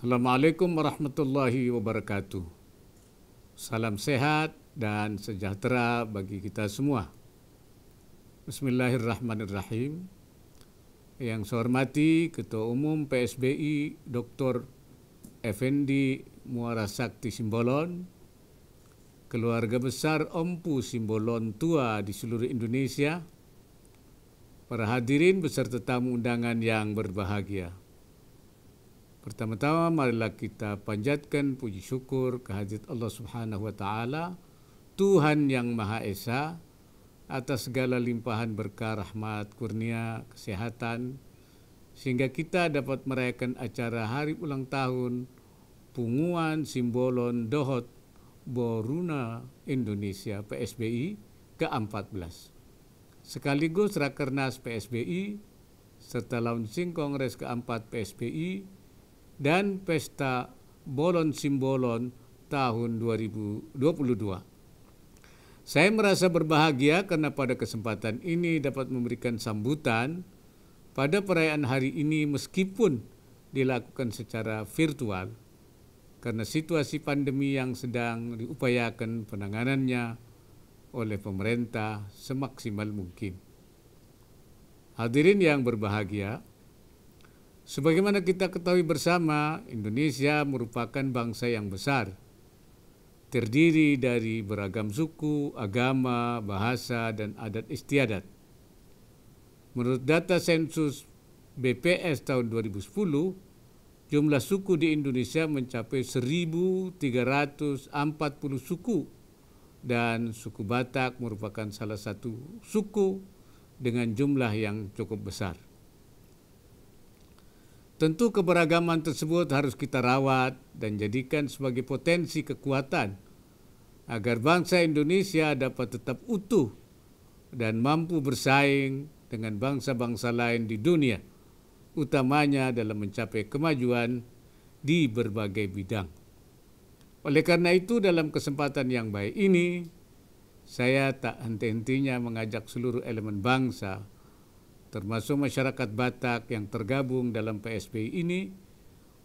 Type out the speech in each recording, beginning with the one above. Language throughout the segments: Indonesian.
Assalamualaikum warahmatullahi wabarakatuh. Salam sehat dan sejahtera bagi kita semua. Bismillahirrahmanirrahim. Yang saya hormati Ketua Umum PSBI Dr. Effendi Muara Sakti Simbolon, keluarga besar Ompu Simbolon tua di seluruh Indonesia, para hadirin beserta tamu undangan yang berbahagia. Pertama-tama marilah kita panjatkan puji syukur kehadirat Allah Subhanahu wa taala Tuhan yang Maha Esa atas segala limpahan berkah rahmat kurnia kesehatan sehingga kita dapat merayakan acara hari ulang tahun Punguan Simbolon Dohot Boruna Indonesia PSBI ke-14 sekaligus Rakernas PSBI serta launching Kongres ke-4 PSBI dan pesta Bolon Simbolon tahun 2022. Saya merasa berbahagia karena pada kesempatan ini dapat memberikan sambutan pada perayaan hari ini meskipun dilakukan secara virtual karena situasi pandemi yang sedang diupayakan penanganannya oleh pemerintah semaksimal mungkin. Hadirin yang berbahagia, Sebagaimana kita ketahui bersama, Indonesia merupakan bangsa yang besar, terdiri dari beragam suku, agama, bahasa, dan adat istiadat. Menurut data sensus BPS tahun 2010, jumlah suku di Indonesia mencapai 1.340 suku dan suku Batak merupakan salah satu suku dengan jumlah yang cukup besar. Tentu keberagaman tersebut harus kita rawat dan jadikan sebagai potensi kekuatan agar bangsa Indonesia dapat tetap utuh dan mampu bersaing dengan bangsa-bangsa lain di dunia, utamanya dalam mencapai kemajuan di berbagai bidang. Oleh karena itu, dalam kesempatan yang baik ini, saya tak henti-hentinya mengajak seluruh elemen bangsa termasuk masyarakat Batak yang tergabung dalam PSBI ini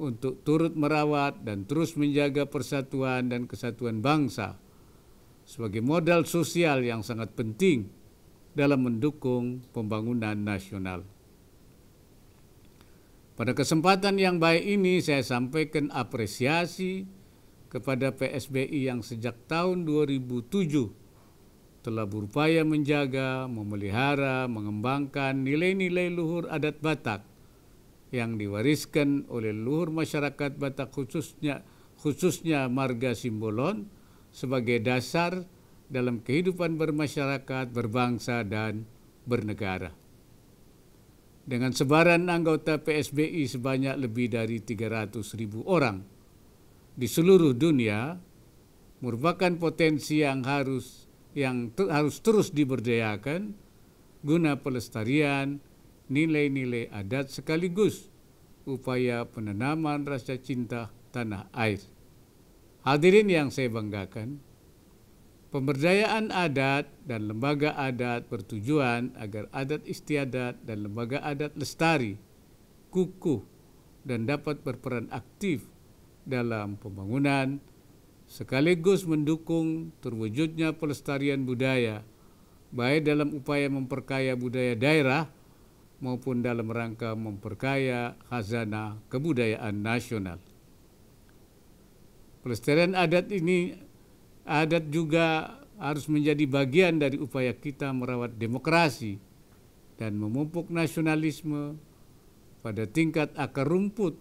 untuk turut merawat dan terus menjaga persatuan dan kesatuan bangsa sebagai modal sosial yang sangat penting dalam mendukung pembangunan nasional. Pada kesempatan yang baik ini saya sampaikan apresiasi kepada PSBI yang sejak tahun 2007 telah berupaya menjaga, memelihara, mengembangkan nilai-nilai luhur adat Batak yang diwariskan oleh luhur masyarakat Batak khususnya khususnya marga Simbolon sebagai dasar dalam kehidupan bermasyarakat, berbangsa dan bernegara. Dengan sebaran anggota PSBI sebanyak lebih dari 300 ribu orang di seluruh dunia, merupakan potensi yang harus yang ter harus terus diberdayakan guna pelestarian nilai-nilai adat sekaligus upaya penanaman rasa cinta tanah air. Hadirin yang saya banggakan, Pemberdayaan adat dan lembaga adat bertujuan agar adat istiadat dan lembaga adat lestari, kukuh, dan dapat berperan aktif dalam pembangunan, sekaligus mendukung terwujudnya pelestarian budaya, baik dalam upaya memperkaya budaya daerah maupun dalam rangka memperkaya khazanah kebudayaan nasional. Pelestarian adat ini adat juga harus menjadi bagian dari upaya kita merawat demokrasi dan memupuk nasionalisme pada tingkat akar rumput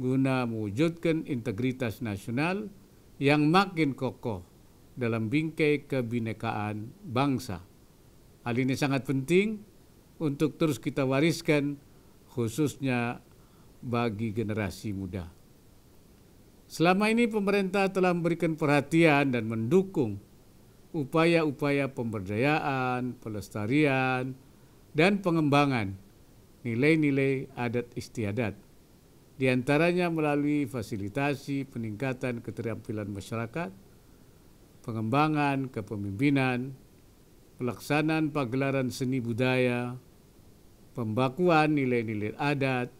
guna mewujudkan integritas nasional yang makin kokoh dalam bingkai kebinekaan bangsa. Hal ini sangat penting untuk terus kita wariskan khususnya bagi generasi muda. Selama ini pemerintah telah memberikan perhatian dan mendukung upaya-upaya pemberdayaan, pelestarian, dan pengembangan nilai-nilai adat istiadat di antaranya melalui fasilitasi peningkatan keterampilan masyarakat, pengembangan kepemimpinan, pelaksanaan pagelaran seni budaya, pembakuan nilai-nilai adat,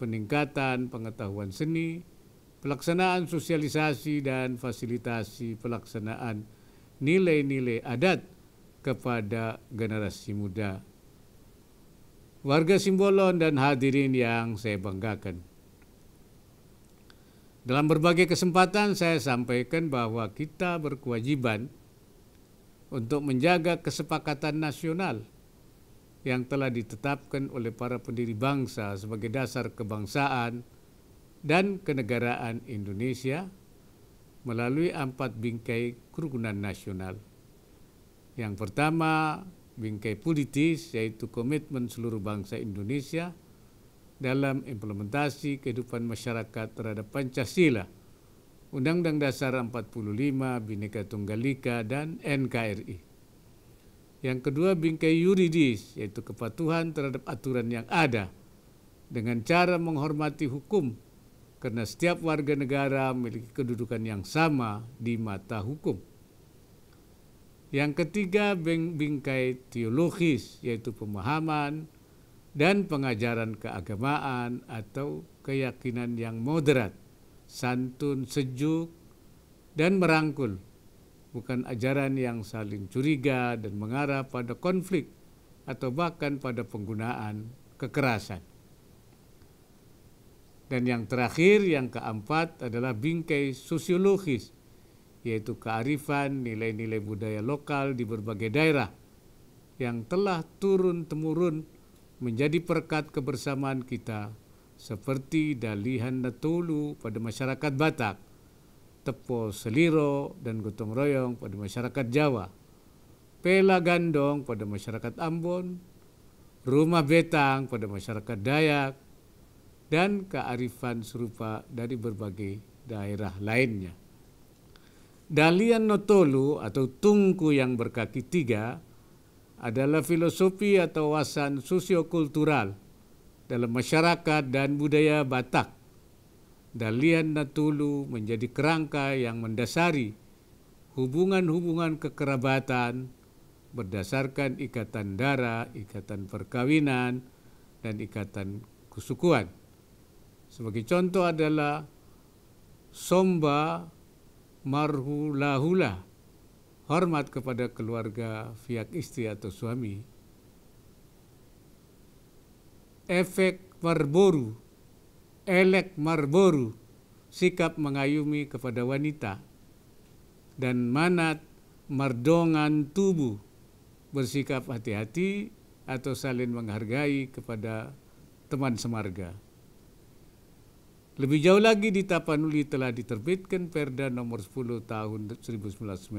peningkatan pengetahuan seni, pelaksanaan sosialisasi dan fasilitasi pelaksanaan nilai-nilai adat kepada generasi muda. Warga Simbolon dan hadirin yang saya banggakan. Dalam berbagai kesempatan saya sampaikan bahwa kita berkewajiban untuk menjaga kesepakatan nasional yang telah ditetapkan oleh para pendiri bangsa sebagai dasar kebangsaan dan kenegaraan Indonesia melalui empat bingkai kerukunan nasional. Yang pertama, bingkai politis yaitu komitmen seluruh bangsa Indonesia – dalam implementasi kehidupan masyarakat terhadap Pancasila, Undang-Undang Dasar 45, Bhinneka Tunggal Ika, dan NKRI. Yang kedua, bingkai yuridis, yaitu kepatuhan terhadap aturan yang ada, dengan cara menghormati hukum, karena setiap warga negara memiliki kedudukan yang sama di mata hukum. Yang ketiga, bingkai teologis, yaitu pemahaman, dan pengajaran keagamaan atau keyakinan yang moderat, santun, sejuk, dan merangkul, bukan ajaran yang saling curiga dan mengarah pada konflik atau bahkan pada penggunaan kekerasan. Dan yang terakhir, yang keempat adalah bingkai sosiologis, yaitu kearifan nilai-nilai budaya lokal di berbagai daerah yang telah turun-temurun menjadi perkat kebersamaan kita seperti dalihan Natulu pada masyarakat Batak, Tepo Seliro dan Gotong Royong pada masyarakat Jawa, Pela Gandong pada masyarakat Ambon, Rumah Betang pada masyarakat Dayak, dan kearifan serupa dari berbagai daerah lainnya. Dalian Notolu atau tungku yang berkaki tiga adalah filosofi atau wawasan sosiokultural dalam masyarakat dan budaya Batak. Dalian Natulu menjadi kerangka yang mendasari hubungan-hubungan kekerabatan berdasarkan ikatan darah, ikatan perkawinan, dan ikatan kesukuan. Sebagai contoh adalah Somba Marhulahula hormat kepada keluarga pihak istri atau suami, efek marboru, elek marboru, sikap mengayumi kepada wanita, dan manat mardongan tubuh, bersikap hati-hati atau saling menghargai kepada teman semarga. Lebih jauh lagi di Tapanuli telah diterbitkan Perda nomor 10 tahun 1990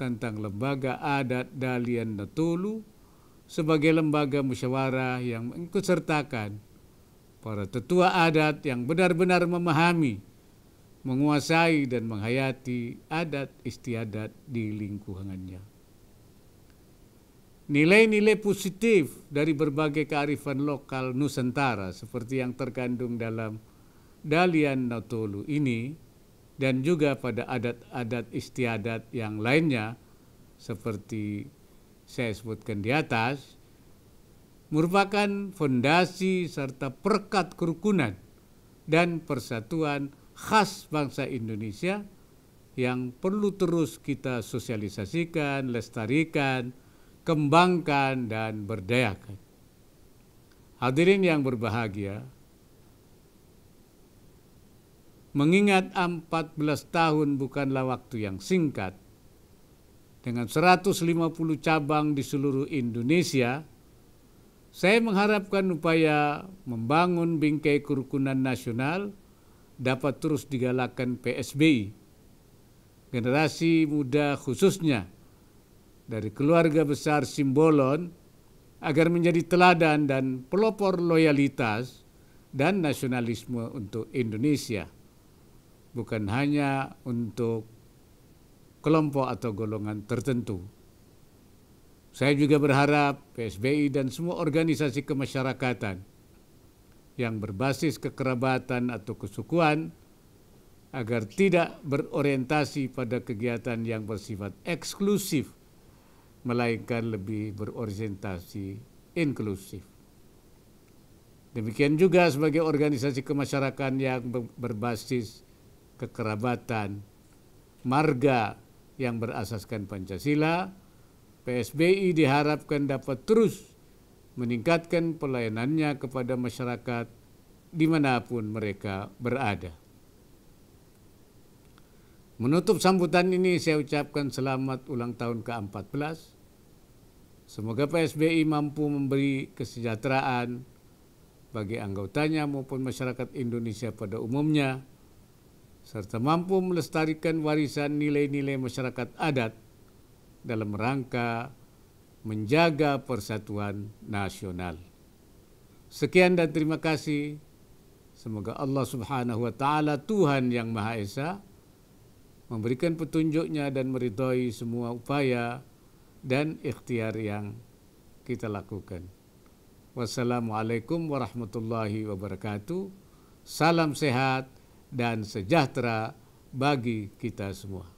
tentang lembaga adat Dalian Natulu sebagai lembaga musyawarah yang mengikutsertakan para tetua adat yang benar-benar memahami, menguasai dan menghayati adat istiadat di lingkungannya. Nilai-nilai positif dari berbagai kearifan lokal Nusantara seperti yang terkandung dalam dalian Natulu ini dan juga pada adat-adat istiadat yang lainnya seperti saya sebutkan di atas merupakan fondasi serta perkat kerukunan dan persatuan khas bangsa Indonesia yang perlu terus kita sosialisasikan, lestarikan, kembangkan, dan berdayakan. Hadirin yang berbahagia, Mengingat 14 tahun bukanlah waktu yang singkat, dengan 150 cabang di seluruh Indonesia, saya mengharapkan upaya membangun bingkai kerukunan nasional dapat terus digalakkan PSBI. Generasi muda khususnya dari keluarga besar Simbolon agar menjadi teladan dan pelopor loyalitas dan nasionalisme untuk Indonesia bukan hanya untuk kelompok atau golongan tertentu. Saya juga berharap PSBI dan semua organisasi kemasyarakatan yang berbasis kekerabatan atau kesukuan agar tidak berorientasi pada kegiatan yang bersifat eksklusif, melainkan lebih berorientasi inklusif. Demikian juga sebagai organisasi kemasyarakatan yang berbasis kekerabatan, marga yang berasaskan Pancasila, PSBI diharapkan dapat terus meningkatkan pelayanannya kepada masyarakat dimanapun mereka berada. Menutup sambutan ini saya ucapkan selamat ulang tahun ke-14. Semoga PSBI mampu memberi kesejahteraan bagi anggotanya maupun masyarakat Indonesia pada umumnya serta mampu melestarikan warisan nilai-nilai masyarakat adat dalam rangka menjaga persatuan nasional. Sekian dan terima kasih. Semoga Allah Subhanahu wa taala Tuhan yang Maha Esa memberikan petunjuknya dan meridhoi semua upaya dan ikhtiar yang kita lakukan. Wassalamualaikum warahmatullahi wabarakatuh. Salam sehat dan sejahtera bagi kita semua.